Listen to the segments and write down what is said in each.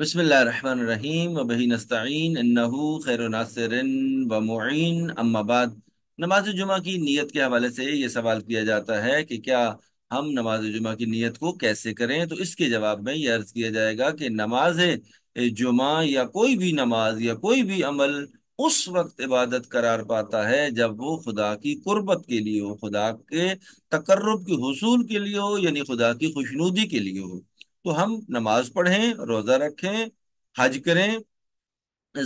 बसमीम वबी नस्तीन खैर नासरन व अम्माबाद नमाज जुमा की नीयत के हवाले से ये सवाल किया जाता है कि क्या हम नमाज जुमा की नीयत को कैसे करें तो इसके जवाब में यह अर्ज़ किया जाएगा कि नमाज जुमा या कोई भी नमाज या कोई भी अमल उस वक्त इबादत करार पाता है जब वो खुदा की कुर्बत के लिए हो खुदा के तकर्रब के हसूल के लिए हो यानी खुदा की खुशनूदी के लिए हो तो हम नमाज पढ़ें रोजा रखें हज करें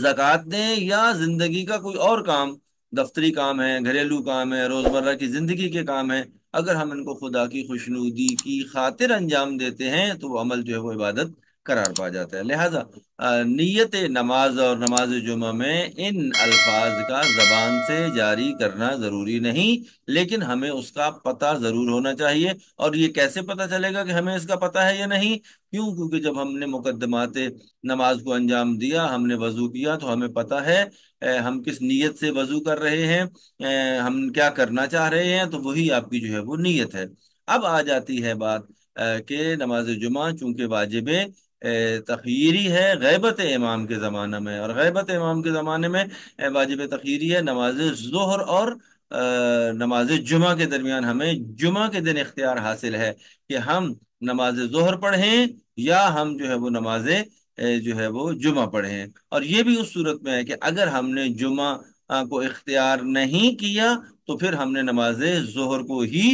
जक़ात दें या जिंदगी का कोई और काम दफ्तरी काम है घरेलू काम है रोजमर्रा की जिंदगी के काम है अगर हम इनको खुदा की खुशनुदी की खातिर अंजाम देते हैं तो वो अमल जो है वो इबादत करार पा जाता है लिहाजा नीयत नमाज और नमाज जुमा में इन अल्फाज का जबान से जारी करना ज़रूरी नहीं लेकिन हमें उसका पता ज़रूर होना चाहिए और ये कैसे पता चलेगा कि हमें इसका पता है या नहीं क्यों क्योंकि जब हमने मुकदमात नमाज को अंजाम दिया हमने वज़ू किया तो हमें पता है हम किस नीयत से वज़ू कर रहे हैं हम क्या करना चाह रहे हैं तो वही आपकी जो है वो नीयत है अब आ जाती है बात के नमाज जुमा चूंकि वाजिब तखीरी है गैबत इमाम के ज़माने में और गैबत इमाम के ज़माने में वाजिब तखीरी है नमाज जहर और नमाज जुमा के दरमियान हमें जुमा के दिन इख्तियार हासिल है कि हम नमाज जहर पढ़ें या हम जो है वो नमाज जो है वो जुमा पढ़ें और ये भी उस सूरत में है कि अगर हमने जुमा को इख्तियार नहीं किया तो फिर हमने नमाज जहर को ही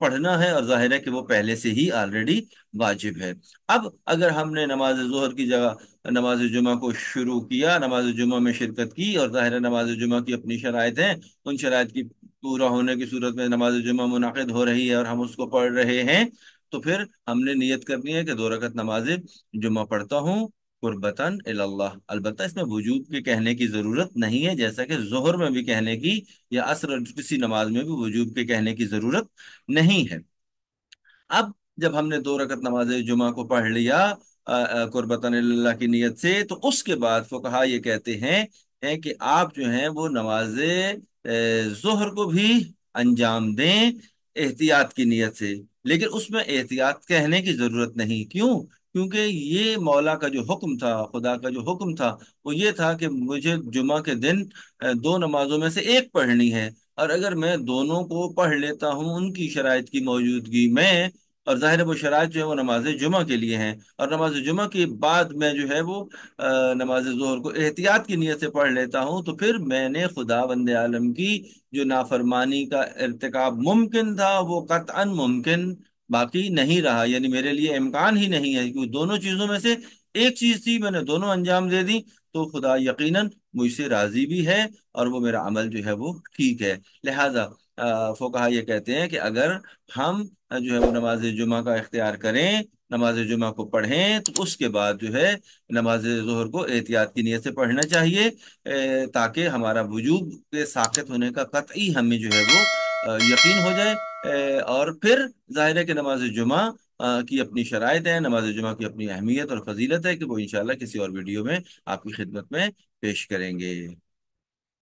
पढ़ना है और जाहिर है कि वो पहले से ही ऑलरेडी वाजिब है अब अगर हमने नमाज जहर की जगह नमाज जुमा को शुरू किया नमाज जुमा में शिरकत की और जाहिर नमाज जुमा की अपनी शरात हैं उन शरात की पूरा होने की सूरत में नमाज जुमा मुनद हो रही है और हम उसको पढ़ रहे हैं तो फिर हमने नियत करनी है कि दो रकत नमाज जुमा पढ़ता हूँ कुर्बतन अल्लाह अलबत् इसमें वजूद के कहने की ज़रूरत नहीं है जैसा कि जोहर में भी कहने की या असर किसी नमाज में भी वजूद के कहने की ज़रूरत नहीं है अब जब हमने दो रकत नमाज जुमा को पढ़ लिया कुर्बतन अल्लाह की नीयत से तो उसके बाद कहा ये कहते हैं कि आप जो हैं वो नमाज जोहर को भी अंजाम दें एहतियात की नीयत से लेकिन उसमें एहतियात कहने की ज़रूरत नहीं क्यों क्योंकि ये मौला का जो हुक्म था खुदा का जो हुक्म था वो ये था कि मुझे जुमा के दिन दो नमाजों में से एक पढ़नी है और अगर मैं दोनों को पढ़ लेता हूँ उनकी शराइ की मौजूदगी में और ज़ाहिर वो शराइ जो है वो नमाज जुमा के लिए हैं और नमाज जुमा के बाद मैं जो है वो नमाज जहर को एहतियात की नीयत से पढ़ लेता हूँ तो फिर मैंने खुदा बंद आलम की जो नाफरमानी का इरतकब मुमकिन था वो कतअन मुमकिन बाकी नहीं रहा यानी मेरे लिए इम्कान ही नहीं है क्योंकि दोनों चीज़ों में से एक चीज़ थी मैंने दोनों अंजाम दे दी तो खुदा यकीनन मुझसे राज़ी भी है और वो मेरा अमल जो है वो ठीक है लिहाजा फ़ोकहा ये कहते हैं कि अगर हम जो है वो नमाज जुमा का इख्तियार करें नमाज जुमा को पढ़ें तो उसके बाद जो है नमाज जहर को एहतियात की नीयत से पढ़ना चाहिए ताकि हमारा वजूब के साखित होने का कतई हमें जो है वो यकीन हो जाए और फिर ज़ाहिर है कि नमाज जुमा की अपनी शरात है नमाज जुमा की अपनी अहमियत और फजीलत है कि वो इनशाला किसी और वीडियो में आपकी खिदमत में पेश करेंगे